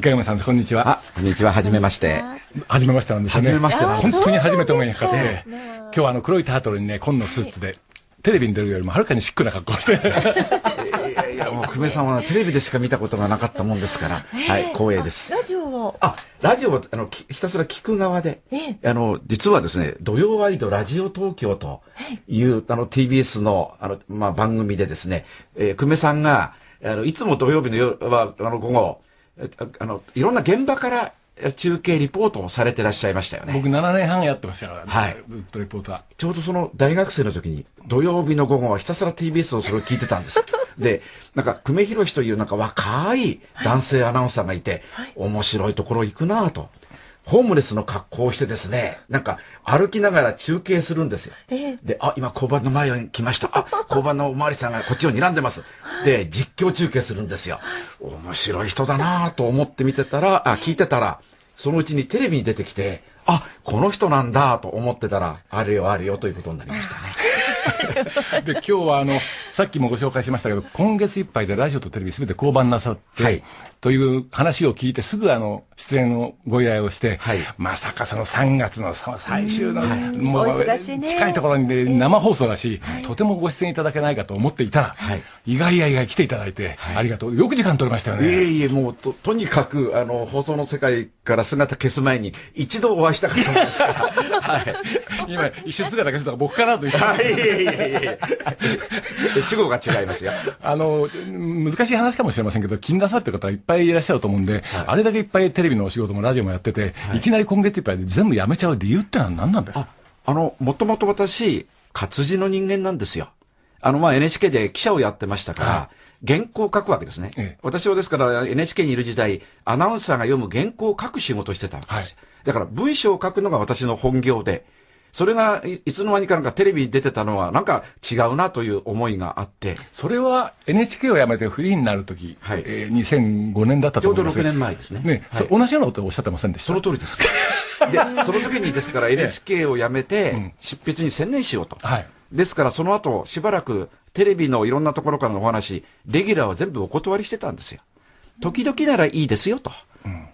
いかがさんこんにちは。あ、こんにちは。はじめまして。はじめましてなんですね。はじめまして本当に初めてお目にかかって、今日はあの黒いタートルにね、紺のスーツで、テレビに出るよりもはるかにシックな格好して。いやいや、もう久米さんはテレビでしか見たことがなかったもんですから、はい、光栄です。ラジオをあ、ラジオは、あの、ひたすら聞く側で、あの、実はですね、土曜ワイドラジオ東京という、あの、TBS の、あの、まあ、番組でですね、えー、久米さんが、あの、いつも土曜日の夜は、あの、午後、あの、いろんな現場から中継リポートもされてらっしゃいましたよね。僕7年半やってましたから、ね、はい。ずっとリポーター。ちょうどその大学生の時に土曜日の午後はひたすら TBS をそれを聞いてたんです。で、なんか久米宏というなんか若い男性アナウンサーがいて、はい、面白いところ行くなぁとホームレスの格好をしてですね、なんか歩きながら中継するんですよ。えー、で、あ、今交番の前に来ました。あ、交番のおまわりさんがこっちを睨んでます。で、実況中継するんですよ。面白い人だなぁと思って見てたら、あ、聞いてたら、そのうちにテレビに出てきて、あ、この人なんだと思ってたら、あるよあるよということになりましたね。で、今日はあの、さっきもご紹介しましたけど、今月いっぱいでラジオとテレビすべて降板なさって、はい、という話を聞いて、すぐあの、出演をご依頼をして、はい、まさかその3月の最終の、もう、近いところにで生放送だし、とてもご出演いただけないかと思っていたら、意外や意外来ていただいて、ありがとう。よく時間取れましたよね。いえいえ、もうと、とにかく、あの、放送の世界から姿消す前に、一度お会いしたかったんですから、はい。今、一瞬姿消すとか僕からと一緒に。いえいえいえ。主語が違いますよ。あの、難しい話かもしれませんけど、金田さんって方いっぱいいらっしゃると思うんで、はい、あれだけいっぱいテレビのお仕事もラジオもやってて、はい、いきなり今月いっぱいで全部やめちゃう理由ってのは何なんですかあの、もともと私、活字の人間なんですよ。あの、まあ、NHK で記者をやってましたから、はい原稿を書くわけですね。ええ、私はですから NHK にいる時代、アナウンサーが読む原稿を書く仕事をしてたわけです。はい、だから文章を書くのが私の本業で、それがいつの間にかテレビに出てたのはなんか違うなという思いがあってそれは NHK を辞めてフリーになる時、はい、えー、2005年だったと思うんですちょうど6年前ですねね、はい、同じようなことをおっしゃってませんでしたその通りですでその時にですから NHK を辞めて執筆に専念しようと、はい、ですからその後しばらくテレビのいろんなところからのお話レギュラーは全部お断りしてたんですよ時々ならいいですよと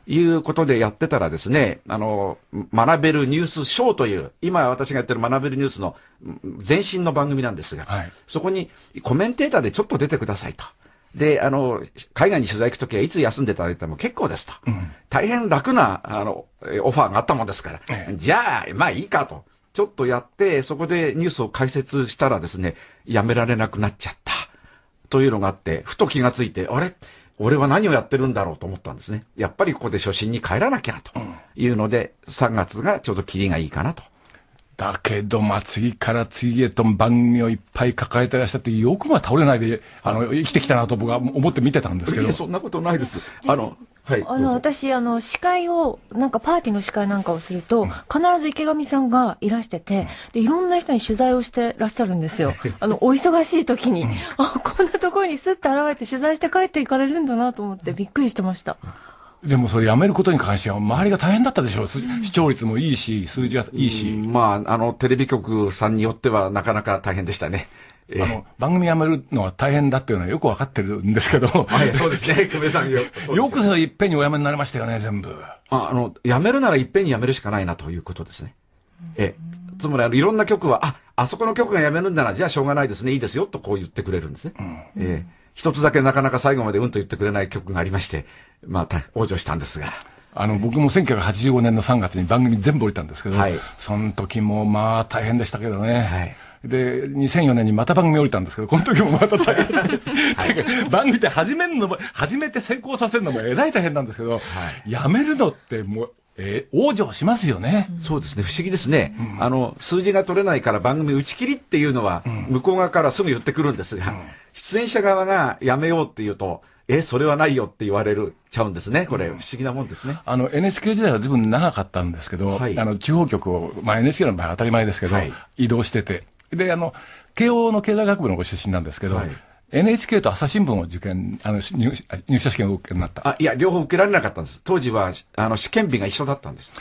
いうことでやってたらですね、あの、学べるニュースショーという、今私がやってる学べるニュースの前身の番組なんですが、はい、そこにコメンテーターでちょっと出てくださいと。で、あの、海外に取材行くときはいつ休んでいただいても結構ですと。うん、大変楽な、あの、オファーがあったもんですから、ええ、じゃあ、まあいいかと。ちょっとやって、そこでニュースを解説したらですね、やめられなくなっちゃった。というのがあって、ふと気がついて、あれ俺は何をやってるんだろうと思ったんですね。やっぱりここで初心に帰らなきゃというので、うん、3月がちょうどキりがいいかなと。だけど、まあ、次から次へと番組をいっぱい抱えてらっしゃって、よくまあ倒れないで、あの、生きてきたなと僕は思って見てたんですけど。いや、そんなことないです。あの、はい、あの私あの司会をなんかパーティーの司会なんかをすると、うん、必ず池上さんがいらしててでいろんな人に取材をしてらっしゃるんですよ あのお忙しい時に、うん、あこんなところにすって現れて取材して帰っていかれるんだなと思ってびっくりしてました。でもそれやめることに関しては、周りが大変だったでしょう、視聴率もいいし、数字がいいし。まあ、あの、テレビ局さんによっては、なかなか大変でしたね。あの、番組やめるのは大変だっていうのはよくわかってるんですけど。はい、そうですね、久米さんよ。よくいっぺんにお辞めになりましたよね、全部。あ、あの、辞めるならいっぺんに辞めるしかないなということですね。ええ。つまり、あの、いろんな曲は、あ、あそこの曲が辞めるんだなら、じゃあしょうがないですね、いいですよ、とこう言ってくれるんですね。ええ。一つだけなかなか最後までうんと言ってくれない曲がありまして、まあ、往生したんですが。あの、僕も1985年の3月に番組全部降りたんですけど、はい、その時もまあ大変でしたけどね。はいで、2004年にまた番組降りたんですけど、この時もまた大変。番組って始めるのも、始めて成功させるのもえらい大変なんですけど、はい、やめるのってもう、えー、往生しますよね。そうですね、不思議ですね、うん、あの、数字が取れないから番組打ち切りっていうのは、向こう側からすぐ言ってくるんですが、うん、出演者側がやめようっていうと、え、それはないよって言われる、ちゃうんですね。これ、不思議なもんですね。あの、NHK 時代は随分長かったんですけど、はい、あの、地方局を、まあ NHK の場合当たり前ですけど、はい、移動してて、で、あの、慶応の経済学部のご出身なんですけど、はい NHK と朝日新聞を受験、あの入入社試験を受けになった。あいや、両方受けられなかったんです。当時はあの試験日が一緒だったんです。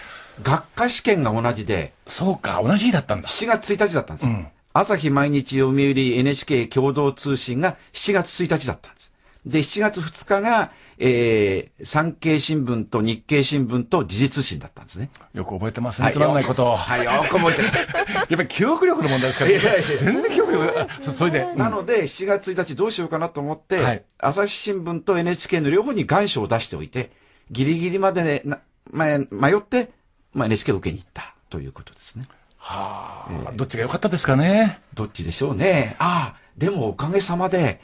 学科試験が同じで。そうか、同じ日だったんだ。7月1日だったんです。うん、朝日毎日読売 NHK 共同通信が7月1日だったんです。で、7月2日がえー、産経新聞と日経新聞と時事通信だったんですね。よく覚えてますね。つまんないことを。はい、よく覚えてます。やっぱり記憶力の問題ですから、ね、いやいや全然記憶力そ、それで。なので、7月1日どうしようかなと思って、はい、朝日新聞と NHK の両方に願書を出しておいて、ギリギリまでね、迷って、まあ、NHK を受けに行ったということですね。はあ、えー、どっちが良かったですかね。どっちでしょうね。ああ、でもおかげさまで、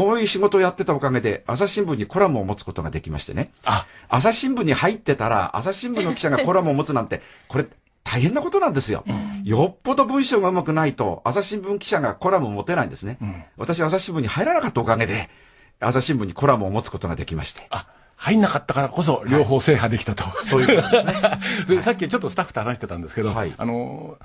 こういう仕事をやってたおかげで、朝日新聞にコラムを持つことができましてね。あ、朝日新聞に入ってたら、朝日新聞の記者がコラムを持つなんて、これ、大変なことなんですよ、よっぽど文章がうまくないと、朝日新聞記者がコラムを持てないんですね。うん、私、朝日新聞に入らなかったおかげで、朝日新聞にコラムを持つことができまして。あ入んなかったからこそ両方制覇できたと、はい、そういうことですね さっきちょっとスタッフと話してたんですけど、はい、あの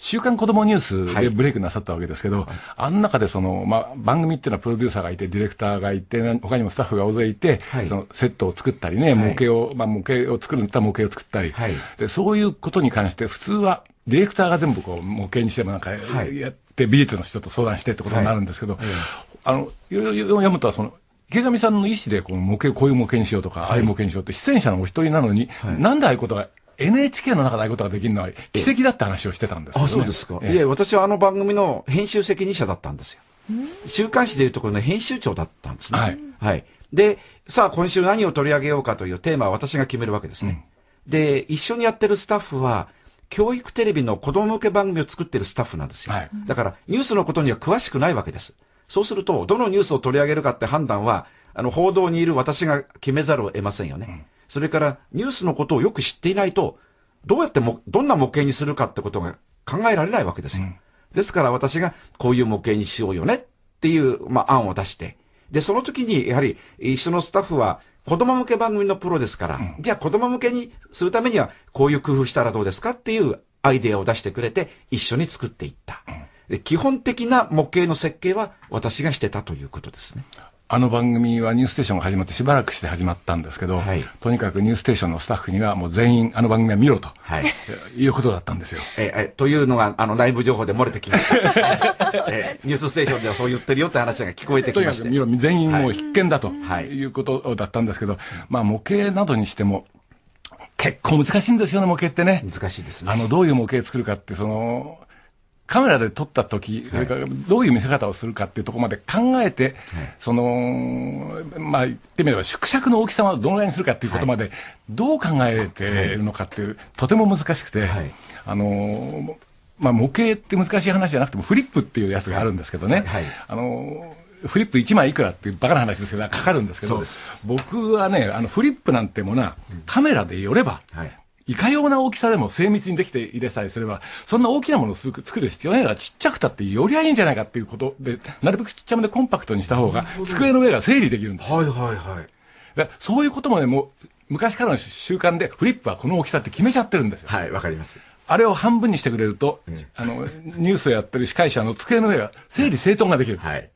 週刊子どもニュースでブレイクなさったわけですけど、はい、あの中でその、まあ、番組っていうのはプロデューサーがいて、ディレクターがいて、他にもスタッフが大勢いて、はい、そのセットを作ったりね、模型を、まあ、模型を作るんだったら模型を作ったり、はい、で、そういうことに関して、普通は、ディレクターが全部こう模型にしてもなんかやって、美術の人と相談してってことになるんですけど、あの、いろいろ読むとはその、池上さんの意思でこの模型、こういう模型にしようとか、ああいう模型にしようって、出演者のお一人なのに、なんでああいうことが NHK の中でああいうことができるのは奇跡だって話をしてたんです、ね、あ、そうですか。いや、私はあの番組の編集責任者だったんですよ。週刊誌でいうところの編集長だったんですね。はい。はい。で、さあ今週何を取り上げようかというテーマは私が決めるわけですね。うん、で、一緒にやってるスタッフは、教育テレビの子供向け番組を作ってるスタッフなんですよ。はい、だから、ニュースのことには詳しくないわけです。そうすると、どのニュースを取り上げるかって判断は、あの、報道にいる私が決めざるを得ませんよね。うんそれからニュースのことをよく知っていないと、どうやっても、どんな模型にするかってことが考えられないわけですよ。うん、ですから私がこういう模型にしようよねっていう、まあ、案を出して、で、その時に、やはり、一緒のスタッフは、子供向け番組のプロですから、うん、じゃあ子供向けにするためには、こういう工夫したらどうですかっていうアイデアを出してくれて、一緒に作っていった。うん基本的な模型の設計は私がしてたということですね。あの番組はニューステーションが始まってしばらくして始まったんですけど、はい、とにかくニューステーションのスタッフにはもう全員あの番組は見ろと、はい、いうことだったんですよ。ええというのがあの内部情報で漏れてきました えニュースステーションではそう言ってるよって話が聞こえてきました。とにかく全員もう必見だと、はい、いうことだったんですけど、まあ模型などにしても、結構難しいんですよね、模型ってね。難しいですね。あの、どういう模型作るかって、その、カメラで撮った時、はい、それからどういう見せ方をするかっていうところまで考えて、はい、その、まあ言ってみれば縮尺の大きさはどのぐらいにするかっていうことまで、どう考えているのかっていう、とても難しくて、あの、まあ模型って難しい話じゃなくてもフリップっていうやつがあるんですけどね、あの、フリップ1枚いくらっていうバカな話ですけど、かかるんですけど、僕はね、あのフリップなんてものは、カメラで寄れば、はい、いかような大きさでも精密にできていれさえすれば、そんな大きなものを作る必要ないから、ちっちゃくたってよりはいいんじゃないかっていうことで、なるべくちっちゃめでコンパクトにした方が、机の上が整理できるんです。はいはいはい。だそういうこともね、もう、昔からの習慣で、フリップはこの大きさって決めちゃってるんですよ。はい、わかります。あれを半分にしてくれると、うん、あの、ニュースをやってる司会者の机の上が整理整頓ができる。はい。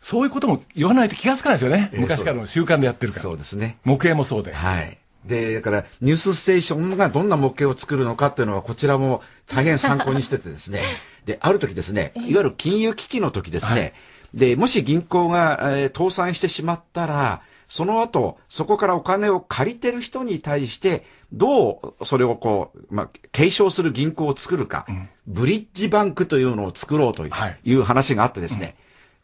そういうことも言わないと気がつかないですよね。昔からの習慣でやってるから。そうですね。模型もそうで。はい。で、だから、ニュースステーションがどんな模型を作るのかっていうのは、こちらも大変参考にしててですね。で、ある時ですね、いわゆる金融危機の時ですね、で、もし銀行が、えー、倒産してしまったら、その後、そこからお金を借りてる人に対して、どうそれをこう、まあ、継承する銀行を作るか、うん、ブリッジバンクというのを作ろうという,、話があってですね、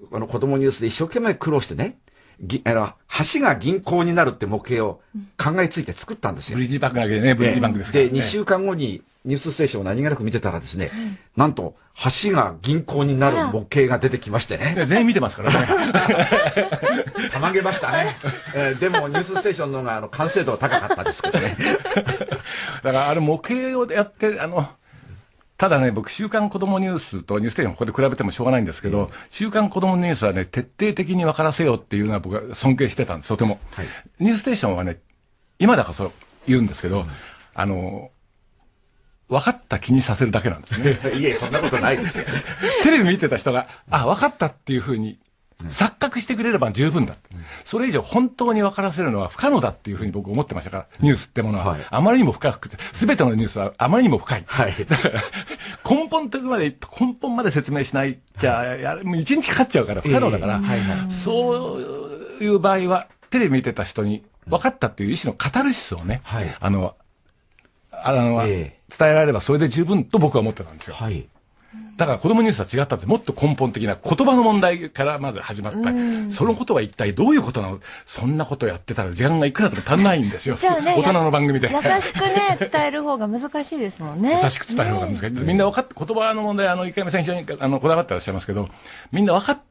こうん、あの子供ニュースで一生懸命苦労してね、ぎあの橋が銀行になるって模型を考えついて作ったんですよ。ブリッジバンクだけでね、ブリッジバンクですから、ね、で、2週間後にニュースステーションを何気なく見てたらですね、うん、なんと橋が銀行になる模型が出てきましてね。全員見てますからね。たまげましたね。えー、でも、ニュースステーションの方があの完成度は高かったですけどね。だから、あれ模型をやって、あの、ただね、僕、週刊子供ニュースとニューステション、ここで比べてもしょうがないんですけど、週刊子供ニュースはね、徹底的に分からせようっていうのは僕は尊敬してたんです、とても。はい、ニューステーションはね、今だからそう言うんですけど、うん、あの、分かった気にさせるだけなんですね。いえ、そんなことないですよ。テレビ見てた人が、あ、分かったっていうふうに錯覚してくれれば十分だ、それ以上本当に分からせるのは不可能だっていうふうに僕思ってましたから、ニュースってものは、あまりにも深くて、すべてのニュースはあまりにも深い、はい、根本とまで根本まで説明しないじゃあ、はい、もう一日かかっちゃうから、不可能だから、そういう場合は、テレビ見てた人に分かったっていう意思のカタルシスをね、はい、あのあの、えー、伝えられればそれで十分と僕は思ってたんですよ。はいだから子供ニュースは違ったって、もっと根本的な言葉の問題からまず始まった。そのことは一体どういうことなのそんなことやってたら時間がいくらでも足んないんですよ。ね、大人の番組で。優しくね、伝える方が難しいですもんね。優しく伝える方が難しい。みんな分かって、言葉の問題、あの、一回さん非常にあのこだわってらっしゃいますけど、みんな分かって、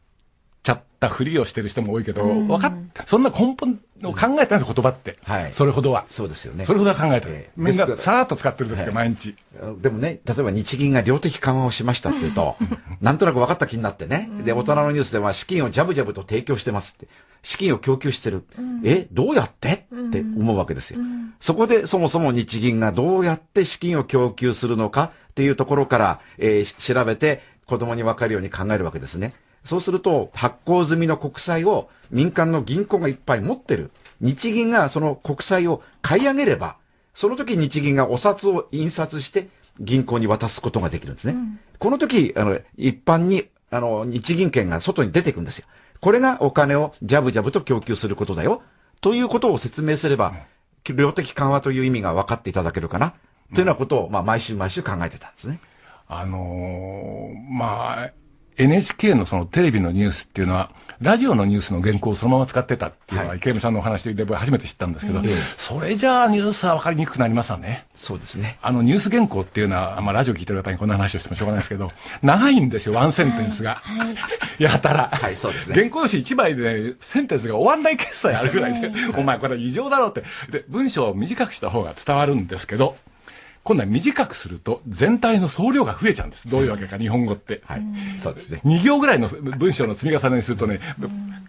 ちゃったふりをしてる人も多いけど、分かっそんな根本を考えたんです、言葉って。はい。それほどは。そうですよね。それほどは考えてえー、みんなさらっと使ってるんですけど、毎日。でもね、例えば日銀が量的緩和をしましたっていうと、なんとなく分かった気になってね。で、大人のニュースでは資金をジャブジャブと提供してますって。資金を供給してる。え、どうやってって思うわけですよ。そこでそもそも日銀がどうやって資金を供給するのかっていうところから、えー、調べて子供に分かるように考えるわけですね。そうすると、発行済みの国債を民間の銀行がいっぱい持ってる。日銀がその国債を買い上げれば、その時日銀がお札を印刷して銀行に渡すことができるんですね。うん、この時、あの、一般に、あの、日銀券が外に出ていくんですよ。これがお金をジャブジャブと供給することだよ。ということを説明すれば、量的緩和という意味が分かっていただけるかな。というようなことを、まあ、毎週毎週考えてたんですね。あのー、まあ、NHK のそのテレビのニュースっていうのは、ラジオのニュースの原稿をそのまま使ってたっていうのは、池上さんのお話で僕初めて知ったんですけど、それじゃあニュースは分かりにくくなりますわね。そうですね。あの、ニュース原稿っていうのは、まあ、ラジオ聞いてる方にこんな話をしてもしょうがないですけど、長いんですよ、ワンセンテンスが。はい、やたら。はい、そうですね。原稿紙一枚で、ね、センテンスが終わんない決済あるぐらいで、はい、お前これ異常だろうって。で、文章を短くした方が伝わるんですけど、今度は短くすると全体の総量が増えちゃうんです。どういうわけか、日本語って。はい。そうですね。2行ぐらいの文章の積み重ねにするとね、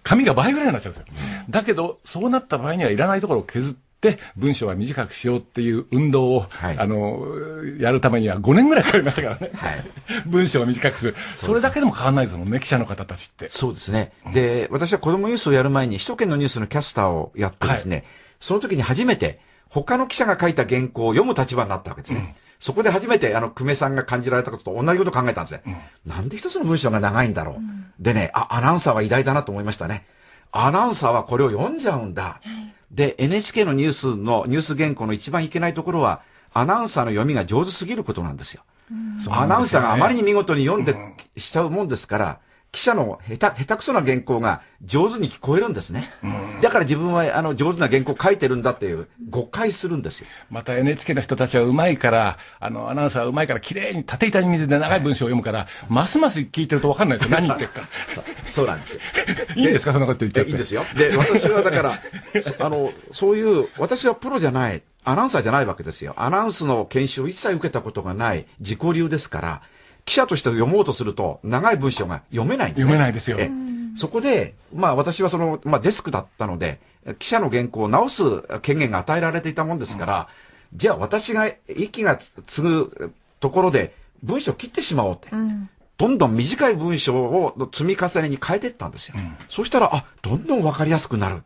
紙が倍ぐらいになっちゃうんですよ。だけど、そうなった場合にはいらないところを削って、文章は短くしようっていう運動を、はい、あのやるためには5年ぐらいかかりましたからね、はい、文章を短くするそれだけでも変わらないですもんね記者の方たちってそうですね、で私は子供ニュースをやる前に首都圏のニュースのキャスターをやってですね、はい、その時に初めて他の記者が書いた原稿を読む立場になったわけですね。うん、そこで初めて、あの、久米さんが感じられたことと同じことを考えたんですね。うん、なんで一つの文章が長いんだろう、うん、でね、あ、アナウンサーは偉大だなと思いましたね。アナウンサーはこれを読んじゃうんだ。で、NHK のニュースの、ニュース原稿の一番いけないところは、アナウンサーの読みが上手すぎることなんですよ。アナウンサーがあまりに見事に読んでしちゃうもんですから、記者の下手、下手くそな原稿が上手に聞こえるんですね。だから自分はあの上手な原稿書いてるんだっていう誤解するんですよ。また NHK の人たちはうまいから、あのアナウンサーはうまいから綺麗に縦板に水で長い文章を読むから、はい、ますます聞いてると分かんないですよ。何言ってるか。そうなんですよ。いいんですかそんなこと言っちゃって。いいんですよ。で私はだから あのそういう私はプロじゃない。アナウンサーじゃないわけですよ。アナウンスの研修を一切受けたことがない自己流ですから、記者として読もうとすると、長い文章が読めないんですよ、読めないですよ。そこで、まあ私はその、まあデスクだったので、記者の原稿を直す権限が与えられていたもんですから、うん、じゃあ私が息が継ぐところで文章を切ってしまおうって。うんどんどん短い文章を積み重ねに変えていったんですよ。うん、そしたら、あ、どんどんわかりやすくなる。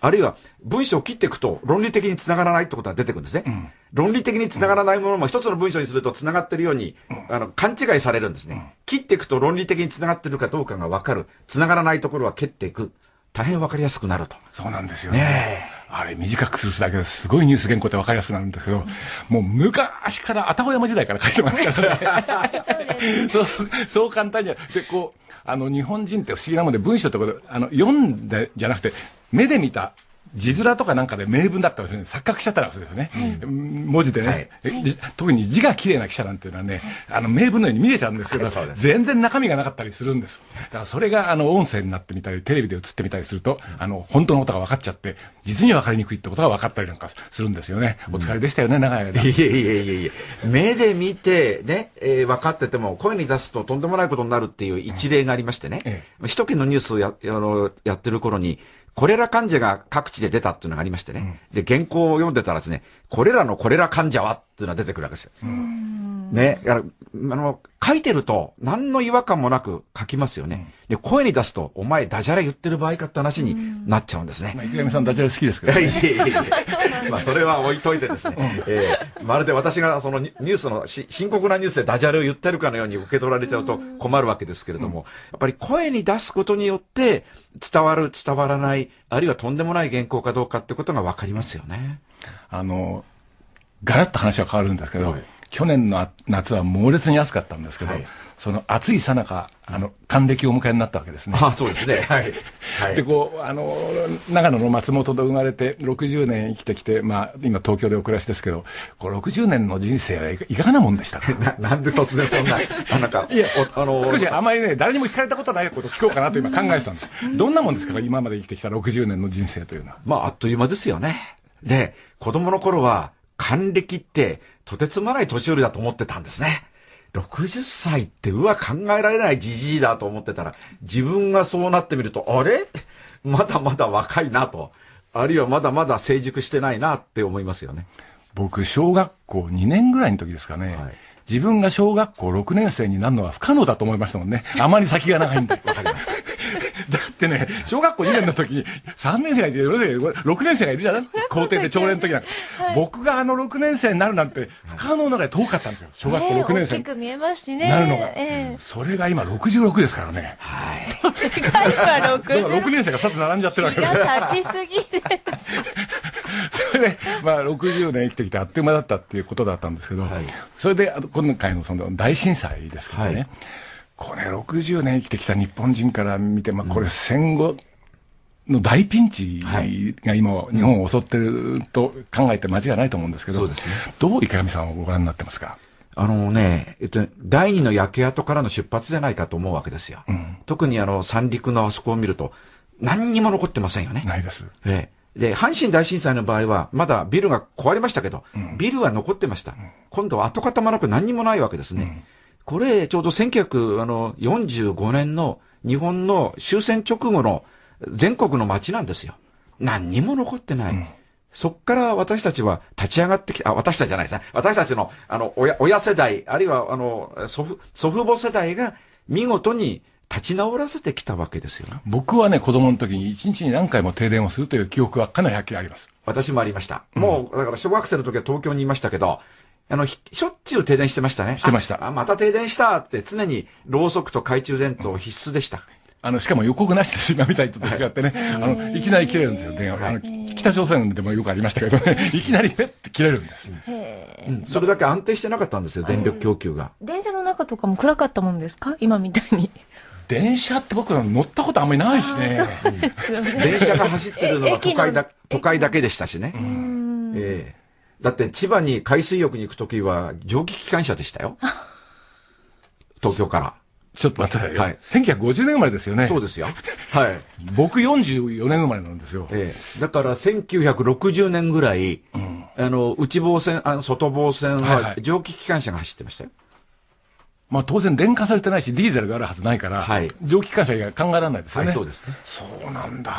あるいは、文章を切っていくと論理的につながらないってことが出てくるんですね。うん、論理的に繋がらないものも一つの文章にすると繋がってるように、あの、勘違いされるんですね。切っていくと論理的に繋がってるかどうかがわかる。繋がらないところは蹴っていく。大変わかりやすくなると。そうなんですよね。ねあれ短くするだけですごいニュース原稿って分かりやすくなるんですけど、もう昔から、あた宕山時代から書いてますからね。そうそう簡単じゃで、こう、あの、日本人って不思議なもんで文章ってこと、あの、読んでじゃなくて、目で見た字面とかなんかで名文だったらですね、錯覚しちゃったらそうですよね、文字でね、はい特に字が綺麗な記者なんていうのはね、あの名文のように見えちゃうんですけど、はい、全然中身がなかったりするんです。だからそれがあの音声になってみたり、テレビで映ってみたりすると、あの本当のことが分かっちゃって、実に分かりにくいってことが分かったりなんかするんですよね。お疲れでしたよね、うん、長い間。いえいえいえいえ。目で見てね、えー、分かってても声に出すととんでもないことになるっていう一例がありましてね、ええ、首都圏のニュースをやあのやってる頃に、コレラ患者が各地で出たっていうのがありましてね。で、原稿を読んでたらですね、これらのこれら患者はっていうのは出てくるわけですよ。ね。あの、書いてると何の違和感もなく書きますよね。で、声に出すと、お前ダジャレ言ってる場合かって話になっちゃうんですね。まあ、池上さんダジャレ好きですけど、ね。いえいえいえ。まあ、それは置いといてですね。ええー、まるで私がそのニュースのし、深刻なニュースでダジャレを言ってるかのように受け取られちゃうと困るわけですけれども、うん、やっぱり声に出すことによって伝わる、伝わらない、あるいはとんでもない原稿かどうかってことがわかりますよね。あの、ガラッと話は変わるんですけど、はい、去年の夏は猛烈に暑かったんですけど、はい、その暑いさなか、あの、還暦をお迎えになったわけですね。あそうですね。はい。はい、で、こう、あの、長野の松本で生まれて、60年生きてきて、まあ、今東京でお暮らしですけど、こう、60年の人生はいかがなもんでしたか ななんで突然そんな、あ なた、いや、あの少しあまりね、誰にも聞かれたことないこと聞こうかなと今考えてたんです。どんなもんですか今まで生きてきた60年の人生というのは。まあ、あっという間ですよね。で、子供の頃は、還暦ってとてつもない年寄りだと思ってたんですね。60歳ってうわ考えられないじじいだと思ってたら自分がそうなってみるとあれまだまだ若いなとあるいはまだまだ成熟してないなって思いますよね僕小学校2年ぐらいの時ですかね、はい、自分が小学校6年生になるのは不可能だと思いましたもんねあまり先が長いんで わかりますってね、小学校2年の時に、3年生がいて、4年生がいて、6年生がいるじゃない校庭で朝礼の時なんか、はい、僕があの6年生になるなんて、不可能なぐらい遠かったんですよ。小学校6年生。大きく見えますしね。なるのが。それが今66ですからね。はい。それが今66。6 年生がさっと並んじゃってるわけです。立ちすぎです。それで、まあ、60年生きてきてあっという間だったっていうことだったんですけど、はい、それで、今回のその大震災ですけどね、はいこれ60年生きてきた日本人から見て、まあ、これ戦後の大ピンチが今、日本を襲ってると考えて間違いないと思うんですけど、うね、どう池上さんをご覧になってますかあのね、えっと、第二の焼け跡からの出発じゃないかと思うわけですよ。うん、特にあの、三陸のあそこを見ると、何にも残ってませんよね。ないです。ええで、阪神大震災の場合は、まだビルが壊れましたけど、うん、ビルは残ってました。今度は跡形もなく何にもないわけですね。うんこれ、ちょうど1945年の日本の終戦直後の全国の街なんですよ。何にも残ってない。うんそっから私たちは立ち上がってきた、あ、私たちじゃないですね。私たちの、あの、親、親世代、あるいは、あの、祖父、祖父母世代が見事に立ち直らせてきたわけですよ、ね。僕はね、子供の時に一日に何回も停電をするという記憶はかなりはっきりあります。私もありました。もう、だから小学生の時は東京にいましたけど、あの、しょっちゅう停電してましたね。してました。あ、また停電したって常にろうそくと懐中電灯必須でした。あの、しかも予告なしで今みたいと違ってね、はい、あの、いきなり切れるんですよ。電話、あの、北朝鮮でもよくありましたけどね、いきなりペッて切れるんです。うん、それだけ安定してなかったんですよ、電力供給が。電車の中とかも暗かったもんですか今みたいに。電車って僕は乗ったことあんまりないしね。ね電車が走ってるのは都会だ、都会だけでしたしね。ええーだって千葉に海水浴に行くときは蒸気機関車でしたよ。東京から。ちょっと待ってください。はい。1950年生まれですよね。そうですよ。はい。僕44年生まれなんですよ。ええ。だから1960年ぐらい、うん、あの、内房線、あの外房線は蒸気機関車が走ってましたよ。はいはいまあ当然電化されてないし、ディーゼルがあるはずないから、はい、蒸気機関車以外考えられないですよね。はい、そうですね。そうなんだ。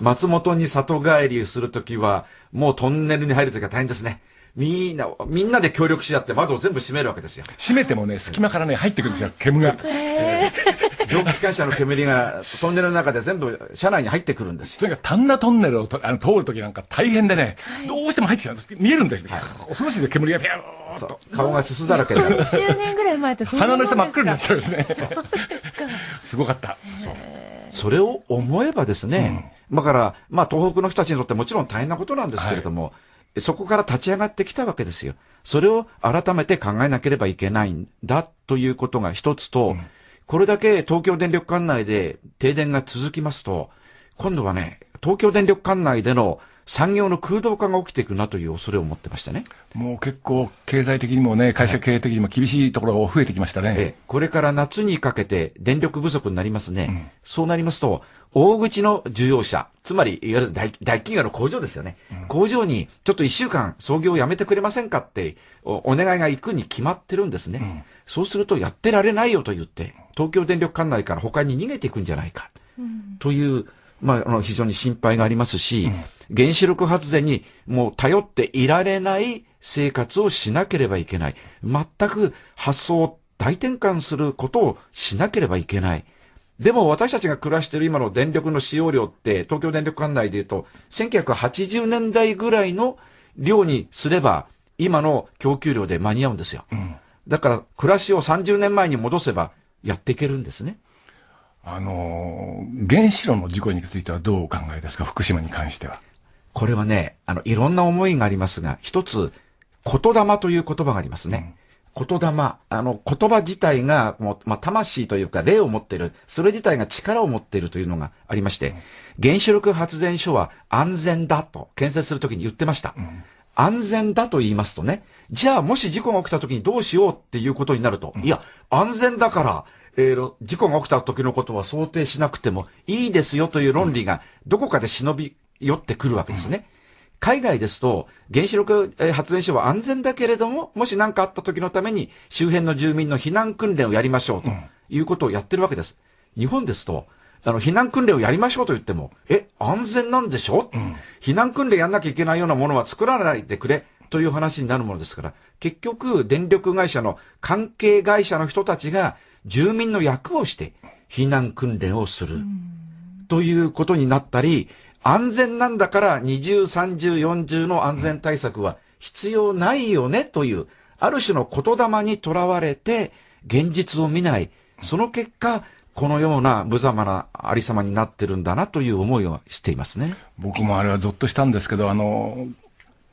松本に里帰りするときは、もうトンネルに入るときは大変ですね。みんな、みんなで協力し合って窓を全部閉めるわけですよ。閉めてもね、隙間からね、入ってくるんですよ、煙が。えー蒸気機関車の煙がトンネルの中で全部車内に入ってくるんですよ。とにかく丹那トンネルをあの通るときなんか大変でね、どうしても入ってきたんです。見えるんですよ。恐ろしいで煙がピューっと。顔がすすだらけになる。10年ぐらい前ってそ鼻の下真っ黒になっちゃうんですね。そうですか。すごかった。そう。それを思えばですね、だから、まあ東北の人たちにとってもちろん大変なことなんですけれども、そこから立ち上がってきたわけですよ。それを改めて考えなければいけないんだということが一つと、うんこれだけ東京電力管内で停電が続きますと、今度はね、東京電力管内での産業の空洞化が起きていくなという恐れを持ってましたねもう結構、経済的にもね、会社経営的にも厳しいところが増えてきましたね、はい、これから夏にかけて電力不足になりますね、うん、そうなりますと、大口の需要者、つまりいわゆる大企業の工場ですよね、うん、工場にちょっと一週間、操業をやめてくれませんかってお願いが行くに決まってるんですね、うん、そうするとやってられないよと言って。東京電力管内から他に逃げていくんじゃないか、という、まあ、あの非常に心配がありますし、原子力発電にもう頼っていられない生活をしなければいけない。全く発想を大転換することをしなければいけない。でも私たちが暮らしている今の電力の使用量って、東京電力管内で言うと、1980年代ぐらいの量にすれば、今の供給量で間に合うんですよ。うん、だから、暮らしを30年前に戻せば、やっていけるんですね。あの、原子炉の事故についてはどうお考えですか、福島に関しては。これはね、あの、いろんな思いがありますが、一つ、言霊という言葉がありますね。うん、言霊、あの、言葉自体が、もう、まあ、魂というか、霊を持っている、それ自体が力を持っているというのがありまして、うん、原子力発電所は安全だと建設するときに言ってました。うん安全だと言いますとね、じゃあもし事故が起きた時にどうしようっていうことになると、いや、安全だから、えー、事故が起きた時のことは想定しなくてもいいですよという論理がどこかで忍び寄ってくるわけですね。海外ですと、原子力発電所は安全だけれども、もし何かあった時のために周辺の住民の避難訓練をやりましょうということをやってるわけです。日本ですと、あの、避難訓練をやりましょうと言っても、え、安全なんでしょ、うん、避難訓練やんなきゃいけないようなものは作らないでくれ。という話になるものですから、結局、電力会社の関係会社の人たちが住民の役をして避難訓練をする。ということになったり、安全なんだから20、30、40の安全対策は必要ないよねという、ある種の言霊にとらわれて現実を見ない。その結果、このような無様なありさまになってるんだなという思いをしていますね僕もあれはぞっとしたんですけど、あの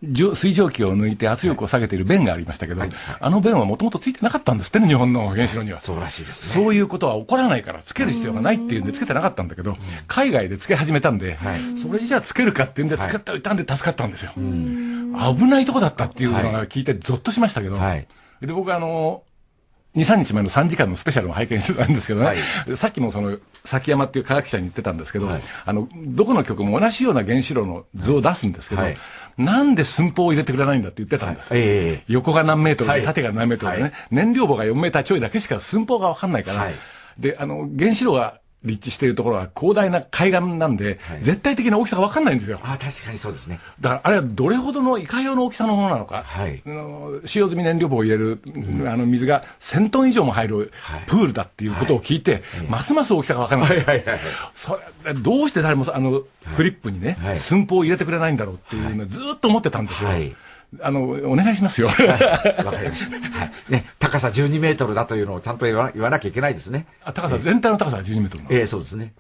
水蒸気を抜いて圧力を下げている弁がありましたけど、はいはい、あの弁はもともとついてなかったんですってね、日本の原子炉には。そうらしいです、ね、そういうことは起こらないから、つける必要がないっていうんで、つけてなかったんだけど、海外でつけ始めたんで、はい、それじゃあつけるかっていうんで、つけておいたんで助かったんですよ。危ないとこだったっていうのが聞いて、ぞっとしましたけど、で僕あの、2、3日前の3時間のスペシャルも拝見してたんですけどね、はい、さっきもその、崎山っていう科学者に言ってたんですけど、はい、あの、どこの曲も同じような原子炉の図を出すんですけど、はい、なんで寸法を入れてくれないんだって言ってたんです。横が何メートルで、縦が何メートルでね、燃料棒が4メーターちょいだけしか寸法がわかんないから、で、あの、原子炉が立地しているところは広大な海岸なんで、はい、絶対的な大きさが分かんないんですよ。あ確かにそうですね。だから、あれはどれほどのいかようの大きさのものなのか、はい、の使用済み燃料棒を入れる、うん、あの水が1000トン以上も入るプールだっていうことを聞いて、はい、ますます大きさが分からない。はいはいはい、それどうして誰もあの、フリップにね、寸法を入れてくれないんだろうっていうのずっと思ってたんですよ。はいあの、お願いしますよ。わ、はい、かりました。はい。ね、高さ12メートルだというのをちゃんと言わ言わなきゃいけないですね。あ、高さ、全体の高さが12メートルええー、そうですね。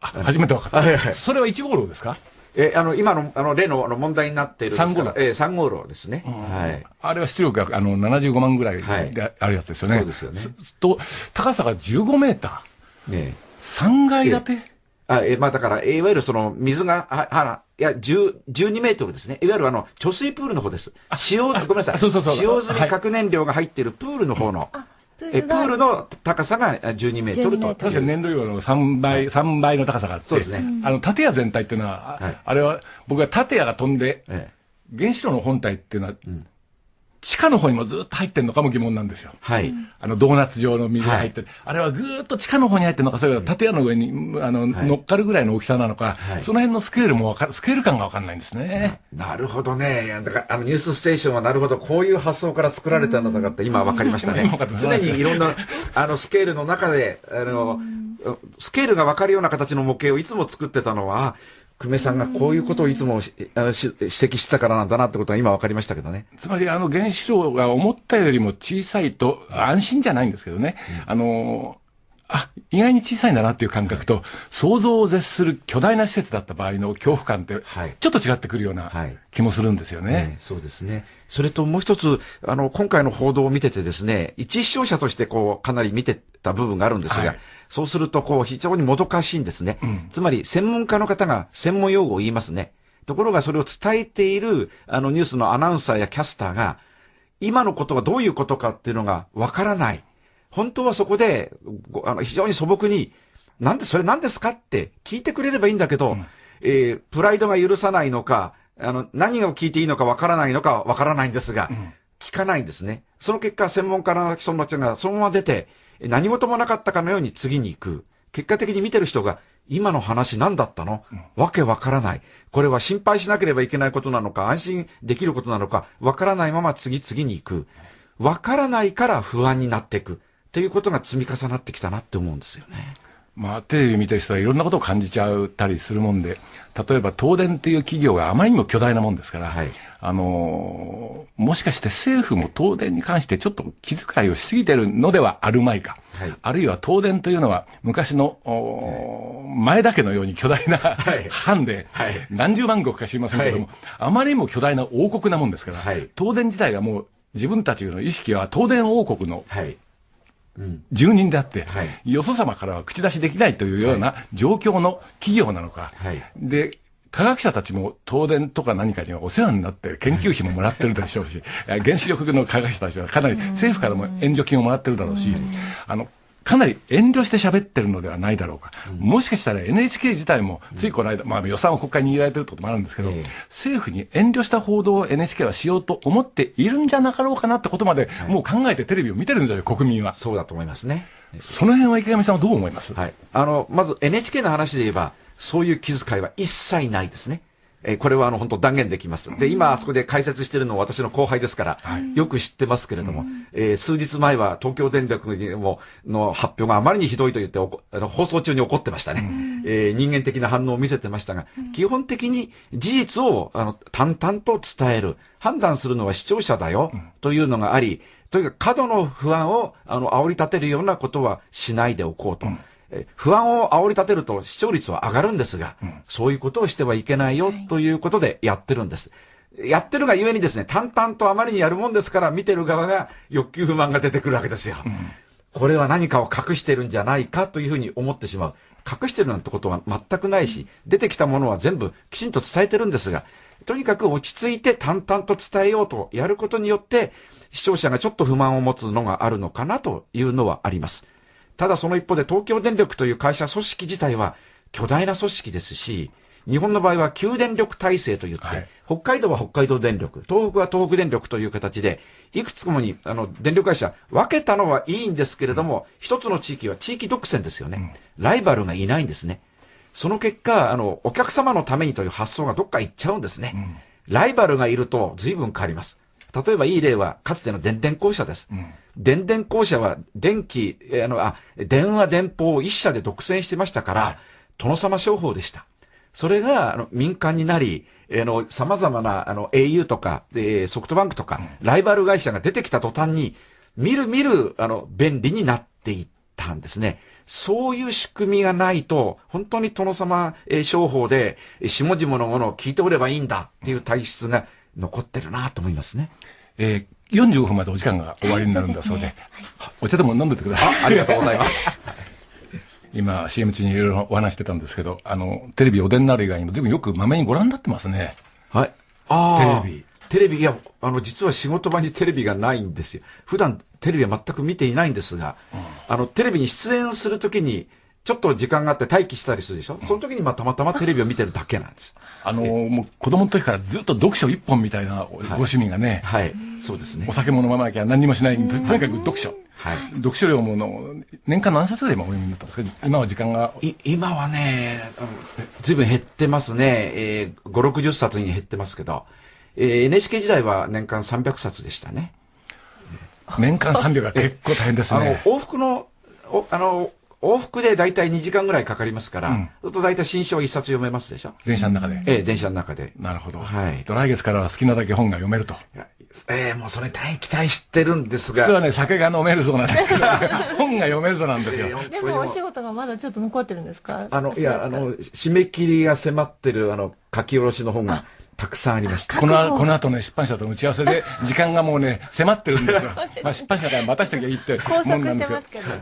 あ、初めて分かった。はいはい、それは1号炉ですかえー、あの、今の、あの、例の問題になっている。3号炉。えー、3号ですね。はい。あれは出力が、あの、75万ぐらいであるやつですよね。はい、そうですよね。と、高さが15メーター。ね3階建てあえまあだから、いわゆるその水が、は、は、いや、1十二2メートルですね。いわゆるあの、貯水プールの方です。使用、ごめんなさい。そうそうそう使用済み核燃料が入っているプールの方の。はいえプールの高さが12メートルと。確かに燃料量の3倍、三、倍の高さがあって。そうですね。あの、建屋全体っていうのは、あれは、僕は建屋が飛んで、原子炉の本体っていうのは、地下の方にもずっと入ってるのかも疑問なんですよ。はい。あの、ドーナツ状の水が入ってる。はい、あれはぐーっと地下の方に入ってるのか、それから建屋の上に、あの、はい、乗っかるぐらいの大きさなのか、はい、その辺のスケールもわかる、スケール感がわかんないんですね。なるほどね。だから、あの、ニュースステーションはなるほど、こういう発想から作られたのだかって今わかりましたね。常にいろんな、あの、スケールの中で、あの、スケールがわかるような形の模型をいつも作ってたのは、久米さんがこういうことをいつも指摘してたからなんだなってことが今分かりましたけどね。つまり、あの、原子炉が思ったよりも小さいと、安心じゃないんですけどね。うん、あのあ、意外に小さいんだなっていう感覚と、はい、想像を絶する巨大な施設だった場合の恐怖感って、はい、ちょっと違ってくるような気もするんですよね、はいえー、そうですね。それともう一つ、あの、今回の報道を見ててですね、一視聴者としてこう、かなり見てた部分があるんですが、そうすると、こう、非常にもどかしいんですね。うん、つまり、専門家の方が専門用語を言いますね。ところが、それを伝えている、あの、ニュースのアナウンサーやキャスターが、今のことはどういうことかっていうのがわからない。本当はそこで、あの非常に素朴に、なんで、それ何ですかって聞いてくれればいいんだけど、うん、えー、プライドが許さないのか、あの、何を聞いていいのかわからないのかわからないんですが、うん、聞かないんですね。その結果、専門家の人たちがそのまま出て、何事もなかったかのように次に行く。結果的に見てる人が、今の話何だったの、わけわからない。これは心配しなければいけないことなのか、安心できることなのか、わからないまま次々に行く。わからないから不安になっていく。っていうことが積み重なってきたなって思うんですよね。まあ、テレビ見てる人はいろんなことを感じちゃったりするもんで、例えば東電っていう企業があまりにも巨大なもんですから、はい、あのもしかして政府も東電に関してちょっと気遣いをしすぎてるのではあるまいか。はい、あるいは東電というのは昔の、はい、前田家のように巨大な、藩で、何十万石か知りませんけれども、あまりにも巨大な王国なもんですから、東電自体がもう自分たちの意識は東電王国の住人であって、はい、よそ様からは口出しできないというような状況の企業なのか、はい、で科学者たちも東電とか何かにはお世話になって研究費ももらってるでしょうし、原子力の科学者たちはかなり政府からも援助金をもらってるだろうし、あの、かなり遠慮して喋ってるのではないだろうか、うん、もしかしたら NHK 自体も、ついこの間、まあ、予算を国会にれられてるってこともあるんですけど、えー、政府に遠慮した報道を NHK はしようと思っているんじゃなかろうかなってことまで、はい、もう考えてテレビを見てるんだよ、国民は。そうだと思いますね。その辺は池上さんはどう思います、はい、あのまず NHK の話で言えば、そういう気遣いは一切ないですね。えー、これはあの本当断言できます。で、今あそこで解説しているのは私の後輩ですから、はい、よく知ってますけれども、えー、数日前は東京電力にもの発表があまりにひどいと言ってあの放送中に怒ってましたね、えー、人間的な反応を見せてましたが、基本的に事実をあの淡々と伝える、判断するのは視聴者だよ、というのがあり、とにかく過度の不安をあの煽り立てるようなことはしないでおこうと。不安を煽り立てると視聴率は上がるんですが、うん、そういうことをしてはいけないよということでやってるんです。はい、やってるがゆえにですね、淡々とあまりにやるもんですから、見てる側が欲求不満が出てくるわけですよ。うん、これは何かを隠してるんじゃないかというふうに思ってしまう。隠してるなんてことは全くないし、出てきたものは全部きちんと伝えてるんですが、とにかく落ち着いて淡々と伝えようとやることによって、視聴者がちょっと不満を持つのがあるのかなというのはあります。ただその一方で東京電力という会社組織自体は巨大な組織ですし、日本の場合は給電力体制といって、はい、北海道は北海道電力、東北は東北電力という形で、いくつもにあの電力会社、分けたのはいいんですけれども、うん、一つの地域は地域独占ですよね、うん。ライバルがいないんですね。その結果、あの、お客様のためにという発想がどっか行っちゃうんですね。うん、ライバルがいると随分変わります。例えばいい例は、かつての電電公社です。うん電電公社は電気、あの、あ、電話電報を一社で独占してましたから、殿様商法でした。それが、あの、民間になり、あの、様々な、あの、au とか、えー、ソフトバンクとか、ライバル会社が出てきた途端に、みるみる、あの、便利になっていったんですね。そういう仕組みがないと、本当に殿様、えー、商法で、下々のものを聞いておればいいんだっていう体質が残ってるなと思いますね。えー45分までお時間が終わりになるんだそうで、はいそうでね、お茶でも飲んでてください。ありがとうございます。今、CM 中にいろいろお話してたんですけど、あの、テレビお出になる以外にも随分よくまめにご覧になってますね。はい。ああ。テレビ。テレビ、いや、あの、実は仕事場にテレビがないんですよ。普段テレビは全く見ていないんですが、うん、あの、テレビに出演するときに、ちょっと時間があって待機したりするでしょ、その時にまあたまたまテレビを見てるだけなんです。あのー、もう子供の時からずっと読書一本みたいなご趣味がね、はい、そうですね。お酒も飲まなきゃ何もしない、とにかく読書。はい、読書量もの年間何冊ぐらい今お読みになったんですか今は時間が今はね、ずいぶん減ってますね、えー、5、60冊に減ってますけど、えー、NHK 時代は年間300冊でしたね。年間300は結構大変ですね。あの往復のおあの往復で大体2時間ぐらいかかりますから、うん、ちょっと大体新書を一冊読めますでしょ電車の中で。ええ、電車の中で。なるほど。はい。来月からは好きなだけ本が読めると。ええー、もうそれ大期待してるんですが。実はね、酒が飲めるそうなんですけど、本が読めるそうなんですよ。でもお仕事がまだちょっと残ってるんですかあの、いや、あの、締め切りが迫ってる、あの、書き下ろしの本が。たくさんありました。この、この後ね、出版社との打ち合わせで、時間がもうね、迫ってるんですよ。まあ、出版社から待たしときゃいいってもんなんですよ。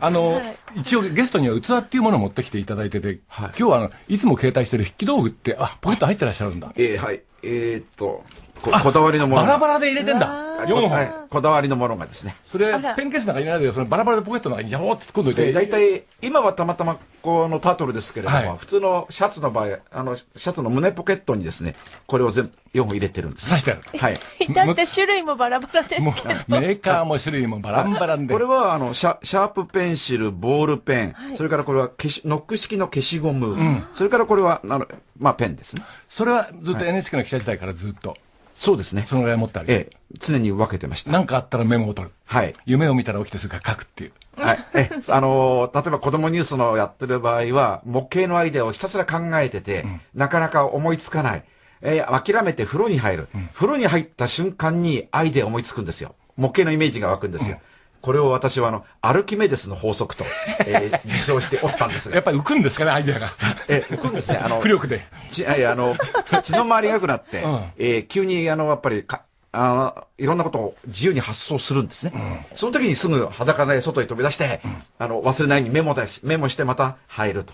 あの、一応ゲストには器っていうものを持ってきていただいてて、今日は、いつも携帯してる筆記道具って、あ、ポケット入ってらっしゃるんだ。えはい。えっと、ここだわりのものバラバラで入れてんだ4本、はい、こだわりのものがですねそれペンケースなんかいらないでそのバラバラでポケットの中にやろうって突っ込んどいて大体今はたまたまこのタートルですけれども、はい、普通のシャツの場合あのシャツの胸ポケットにですねこれを全部4本入れてるんです刺してあるはい だって種類もバラバラですメーカーも種類もバラバラでこれはあのシャシャープペンシルボールペン、はい、それからこれは消しノック式の消しゴム、うん、それからこれはあの、まあ、ペンですねそれはずっと NHK の記者時代からずっと、そうですね。そのぐらい持ってあええ、常に分けてました。何かあったらメモを取る。はい。夢を見たら起きてすぐ書くっていう。はい。え、あのー、例えば子供ニュースのやってる場合は、模型のアイデアをひたすら考えてて、うん、なかなか思いつかない。えー、諦めて風呂に入る、うん、風呂に入った瞬間にアイデア思いつくんですよ。模型のイメージが湧くんですよ。うんこれを私はあの、アルキメデスの法則と、えー、自称しておったんですが。やっぱり浮くんですかね、アイデアが。え浮くんですね、あの、浮力で。ち、いや、あの、血の回りが良くなって、うん、えー、急にあの、やっぱりか、あの、いろんなことを自由に発想するんですね。うん、その時にすぐ裸で外へ飛び出して、うん、あの、忘れないようにメモだし、メモしてまた入ると。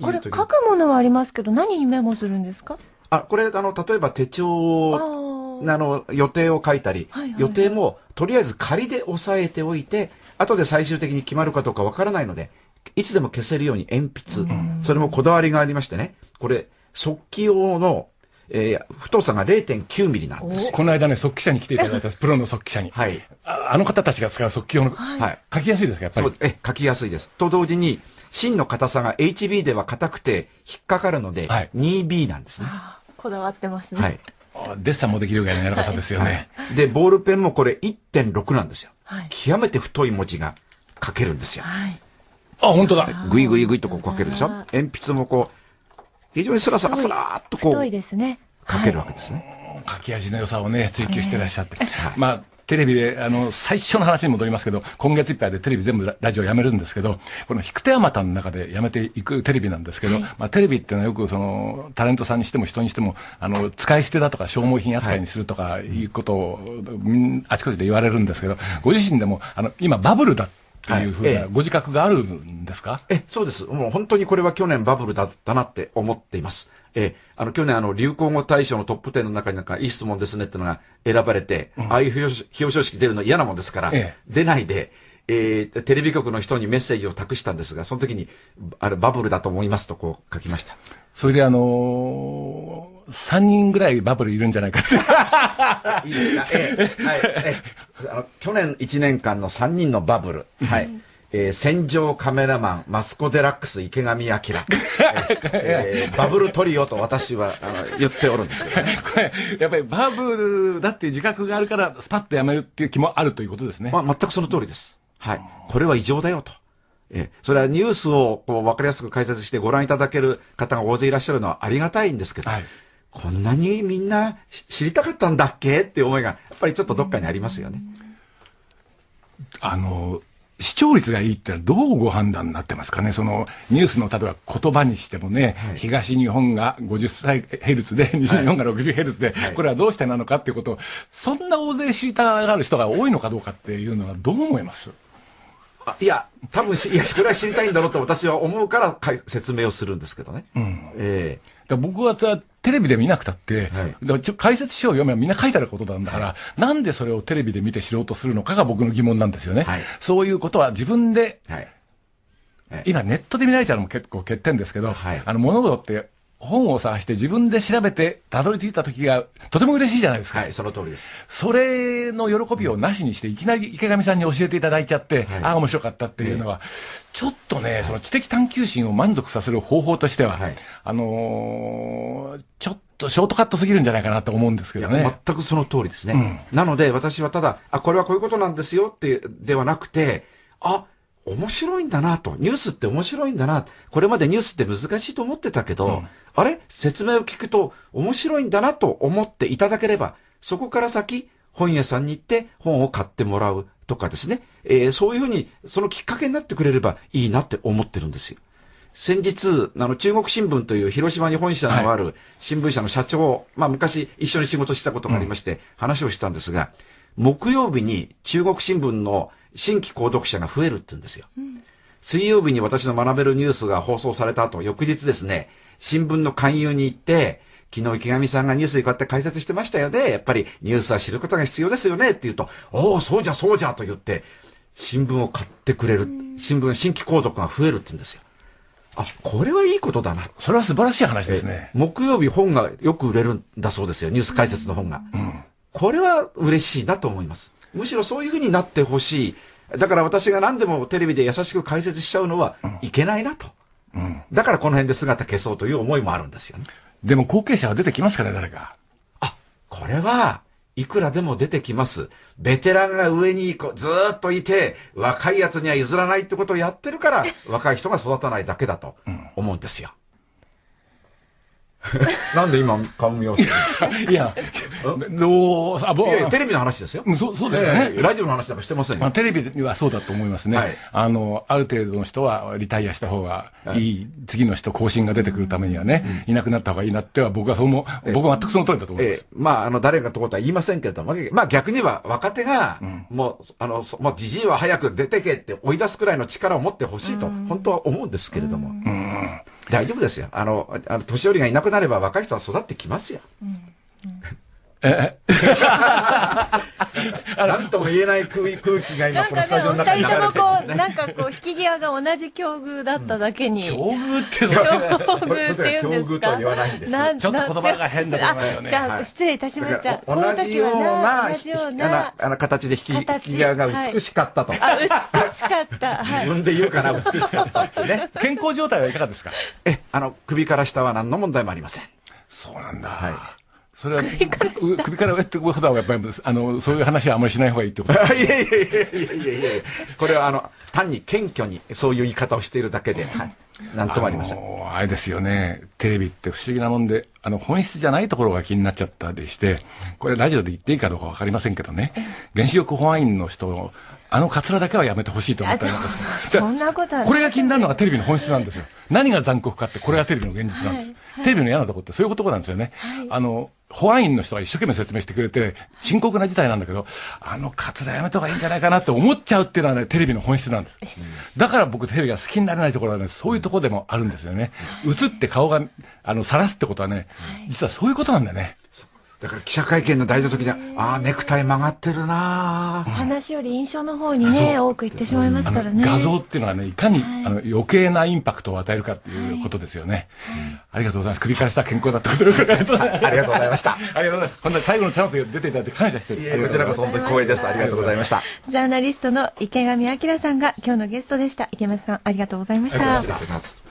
これ書くものはありますけど、何にメモするんですかあ、これ、あの、例えば手帳あの予定を書いたり、はいはいはい、予定もとりあえず仮で押さえておいて後で最終的に決まるかどうかわからないのでいつでも消せるように鉛筆、うん、それもこだわりがありましてねこれ速記用のえー、太さが0.9ミリなんですこの間ね、速記者に来ていただいた プロの速記者に、はいあ、あの方たちが使う速記用の、はい、書きやすいですか、やっぱり。え書きやすいです。と同時に、芯の硬さが HB では硬くて引っかかるので、はい、2B なんですね。こだわってますね。はいデッサンもできるぐらいの柔らかさですよね。はい、で、ボールペンもこれ1.6なんですよ。はい、極めて太い文字が書けるんですよ。はい、あ、本当だ。ぐいぐいぐいとこう書けるでしょ鉛筆もこう、非常にスラスラスラっとこう。太いですね。書けるわけですね。書き味の良さをね、追求してらっしゃって。えー、まあ、テレビで、あの、最初の話に戻りますけど、今月いっぱいでテレビ全部ラジオやめるんですけど、この引く手あまたの中でやめていくテレビなんですけど、はい、まあテレビっていうのはよくその、タレントさんにしても人にしても、あの、使い捨てだとか消耗品扱いにするとかいうことを、あちこちで言われるんですけど、ご自身でも、あの、今バブルだっていうふうなご自覚があるんですか、はい、ええ、そうです。もう本当にこれは去年バブルだったなって思っています。えあの、去年あの、流行語大賞のトップ10の中になんか、いい質問ですねってのが選ばれて、うん、ああいう表彰式出るの嫌なもんですから、ええ、出ないで、えー、テレビ局の人にメッセージを託したんですが、その時に、あれ、バブルだと思いますとこう書きました。それであのー、3人ぐらいバブルいるんじゃないかって。いいですか、ええ、はい、ええ、あの去年1年間の3人のバブル。はい。えー、戦場カメラマン、マスコ・デラックス、池上彰、えー、バブルトリオと私はあの言っておるんですけど、ね、これ、やっぱりバブルだっていう自覚があるから、スパッとやめるっていう気もあるということですね。まあ、全くその通りです。はい。これは異常だよと。えそれはニュースをこう分かりやすく解説してご覧いただける方が大勢いらっしゃるのはありがたいんですけど、はい、こんなにみんな知りたかったんだっけっていう思いが、やっぱりちょっとどっかにありますよね。あの、視聴率がいいってどうご判断になってますかね、そのニュースの例えば言葉にしてもね、はい、東日本が50歳ヘルツで、西日本が60ヘルツで、はい、これはどうしてなのかっていうことを、そんな大勢知りたがる人が多いのかどうかっていうのは、どう思いますあいや、多分いや、これは知りたいんだろうと私は思うから解説明をするんですけどね。うん、ええーだ僕はテレビで見なくたって、はい、だちょ解説書を読めばみんな書いてあることなんだから、はい、なんでそれをテレビで見て知ろうとするのかが僕の疑問なんですよね。はい、そういうことは自分で、今ネットで見られちゃうのも結構欠点ですけど、あの物事って本を探して自分で調べてたどり着いた時がとても嬉しいじゃないですか。はい、その通りです。それの喜びをなしにして、いきなり池上さんに教えていただいちゃって、はい、ああ、面白かったっていうのは、ちょっとね、その知的探求心を満足させる方法としては、はい、あのー、ちょっとショートカットすぎるんじゃないかなと思うんですけどね。全くその通りですね。うん、なので、私はただ、あ、これはこういうことなんですよって、ではなくて、あ、面白いんだなと、ニュースって面白いんだな、これまでニュースって難しいと思ってたけど、うん、あれ説明を聞くと面白いんだなと思っていただければ、そこから先、本屋さんに行って本を買ってもらうとかですね、えー、そういうふうに、そのきっかけになってくれればいいなって思ってるんですよ。先日、あの、中国新聞という広島に本社のある新聞社の社長、はい、まあ昔一緒に仕事したことがありまして、話をしたんですが、木曜日に中国新聞の新規購読者が増えるって言うんですよ。うん、水曜日に私の学べるニュースが放送された後、翌日ですね、新聞の勧誘に行って、昨日池上さんがニュースにこうやって解説してましたよね。やっぱりニュースは知ることが必要ですよねって言うと、おお、そうじゃそうじゃと言って、新聞を買ってくれる。新聞、新規購読が増えるって言うんですよ。あ、これはいいことだな。それは素晴らしい話ですね。木曜日本がよく売れるんだそうですよ。ニュース解説の本が。うん、これは嬉しいなと思います。むしろそういうふうになってほしい。だから私が何でもテレビで優しく解説しちゃうのはいけないなと。うん、だからこの辺で姿消そうという思いもあるんですよね。でも後継者は出てきますから、誰か。あ、これは、いくらでも出てきます。ベテランが上にこうずっといて、若い奴には譲らないってことをやってるから、若い人が育たないだけだと思うんですよ。うん なんで今、顔見よう いや、どう、あ、僕テレビの話ですよ。そう、そうですね。ラジオの話でもしてませんよ。テレビではそうだと思いますね。あの、ある程度の人はリタイアした方がいい、次の人、更新が出てくるためにはね、いなくなった方がいいなっては、僕はそう思う、僕は全くその通りだと思います。まあ、あの、誰かとことは言いませんけれども、まあ逆には若手が、もう、あの、もうじじいは早く出てけって追い出すくらいの力を持ってほしいと、本当は思うんですけれども。うん。大丈夫ですよ。あの、あの年寄りがいなくなれば若い人は育ってきますよ。うんうんええ。なんとも言えない空空気が今、このスタジオの中に流れてる、ね、なんかね、お二人ともこう、なんかこう、引き際が同じ境遇だっただけに。境遇って境遇って言うですか境遇とは言わないんです。ちょっと言葉が変だと思うよね。じゃあ、失礼いたしました。同じような、同じような、あの、形で引き際が美しかったと。あ、美しかった。自分で言うかな、美しかったっね。健康状態はいかがですかえ、あの、首から下は何の問題もありません。そうなんだ。はい。それは首から首から上ってことはやっぱりあのそういう話はあまりしない方がいいってこと いやいやいやいやいやいやこれはあの単に謙虚にそういう言い方をしているだけで、はい、なんともありませんあれですよねテレビって不思議なもんで、あの、本質じゃないところが気になっちゃったりして、これラジオで言っていいかどうかわかりませんけどね、原子力保安院の人あのカツラだけはやめてほしいと思ったりそんなことはこれが気になるのがテレビの本質なんですよ。何が残酷かって、これがテレビの現実なんです。はいはい、テレビの嫌なとこってそういうとこなんですよね。はい、あの、保安員の人が一生懸命説明してくれて、深刻な事態なんだけど、あのカツラやめた方がいいんじゃないかなって思っちゃうっていうのはね、テレビの本質なんです。だから僕テレビが好きになれないところはね、そういうとこでもあるんですよね。映って顔があの、晒すってことはね、実はそういうことなんだよね。だから記者会見の大事な時に、ああ、ネクタイ曲がってるな、話より印象の方にね、多くいってしまいますからね。画像っていうのはね、いかに、はい、あの余計なインパクトを与えるかっていうことですよね。はいありがとうございます。繰り返した健康だってことでありがとうございました。ありがとうございます。こんな最後のチャンスが出ていただいて感謝してる。こちらこそ本当に光栄です。ありがとうございました。ジャーナリストの池上彰さんが今日のゲストでした。池松さん、ありがとうございました。ありがとうございます。